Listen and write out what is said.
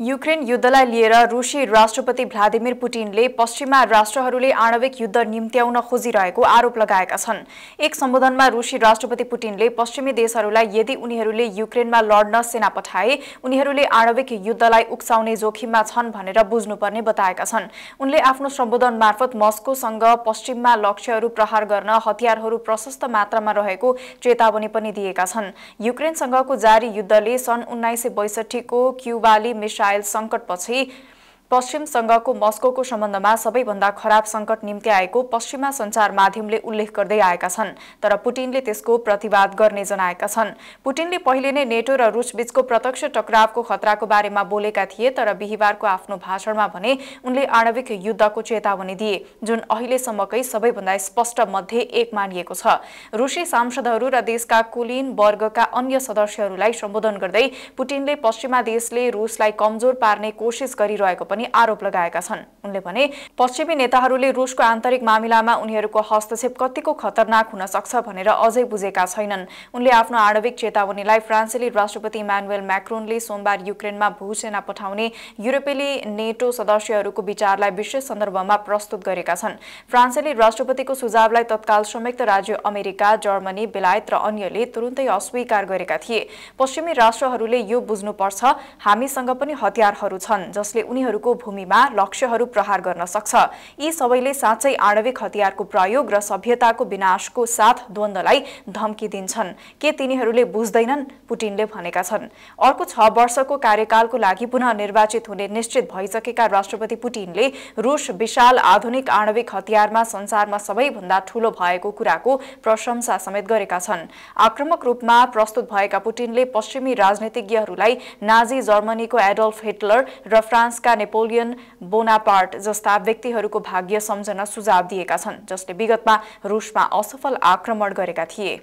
Ukraine युद्धलाई लिएर रुसी राष्ट्रपति भ्लादिमिर पुटिनले पश्चिमा राष्ट्रहरूले आणविक युद्ध निम्त्याउन खोजिरहेको आरोप लगाएका छन् एक सम्बोधनमा रुसी राष्ट्रपति पुटिनले पश्चिमी देशहरूलाई यदि उनीहरूले युक्रेनमा लड्न सेना पठाए उनीहरूले आणविक युद्धलाई उक्साउने जोखिममा छन् भनेर बुझ्नुपर्ने बताएका छन् उनले आफ्नो सम्बोधन मार्फत मस्कोसँग पश्चिममा लक्ष्यहरू प्रहार गर्न हतियारहरू प्रशस्त मात्रामा रहेको चेतावनी पनि दिएका छन् युक्रेनसँगको जारी युद्धले सन् उन्नाइस सय बैसठीको क्युबाली मिसा इजरायल सङ्कटपछि पश्चिम पश्चिमसँगको मस्को सम्बन्धमा सबैभन्दा खराब संकट निम्ति आएको पश्चिमा सञ्चार माध्यमले उल्लेख गर्दै आएका छन् तर पुटिनले त्यसको प्रतिवाद गर्ने जनाएका छन् पुटिनले पहिले नै नेटो र रुसबीचको प्रत्यक्ष टकरावको खतराको बारेमा बोलेका थिए तर बिहिबारको आफ्नो भाषणमा भने उनले आणविक युद्धको चेतावनी दिए जुन अहिलेसम्मकै सबैभन्दा स्पष्ट मध्ये एक मानिएको छ रुसी सांसदहरू र देशका कुलीन वर्गका अन्य सदस्यहरूलाई सम्बोधन गर्दै पुटिनले पश्चिमा देशले रुसलाई कमजोर पार्ने कोसिस गरिरहेको पनि पनि आरोप लगाएका छन् उनले भने पश्चिमी नेताहरूले रुसको आन्तरिक मामिलामा उनीहरूको हस्तक्षेप कतिको खतरनाक हुन सक्छ भनेर अझै बुझेका छैनन् उनले आफ्नो आणविक चेतावनीलाई फ्रान्सेली राष्ट्रपति इमान्युएल म्याक्रोनले सोमबार युक्रेनमा भूसेना पठाउने युरोपेली नेटो सदस्यहरूको विचारलाई विशेष सन्दर्भमा प्रस्तुत गरेका छन् फ्रान्सेली राष्ट्रपतिको सुझावलाई तत्काल संयुक्त राज्य अमेरिका जर्मनी बेलायत र अन्यले तुरुन्तै अस्वीकार गरेका थिए पश्चिमी राष्ट्रहरूले यो बुझ्नुपर्छ हामीसँग पनि हतियारहरू छन् जसले उनीहरूको भूमिमा लक्ष्यहरू प्रहार गर्न सक्छ यी सबैले साँच्चै आणविक हतियारको प्रयोग र सभ्यताको विनाशको साथ द्वन्द्वलाई धम्की दिन्छन् के तिनीहरूले बुझ्दैनन् पुटिनले भनेका छन् अर्को छ वर्षको कार्यकालको लागि पुनः निर्वाचित हुने निश्चित भइसकेका राष्ट्रपति पुटिनले रुस विशाल आधुनिक आणविक हतियारमा संसारमा सबैभन्दा ठूलो भएको कुराको प्रशंसा समेत गरेका छन् आक्रमक रूपमा प्रस्तुत भएका पुटिनले पश्चिमी राजनीतिज्ञहरूलाई नाजी जर्मनीको एडल्फ हिटलर र फ्रान्सका नेपो नेपोलियन बोनापार्ट जस्ता को भाग्य समझना सुझाव दिएका विगत में रूस में असफल आक्रमण करिए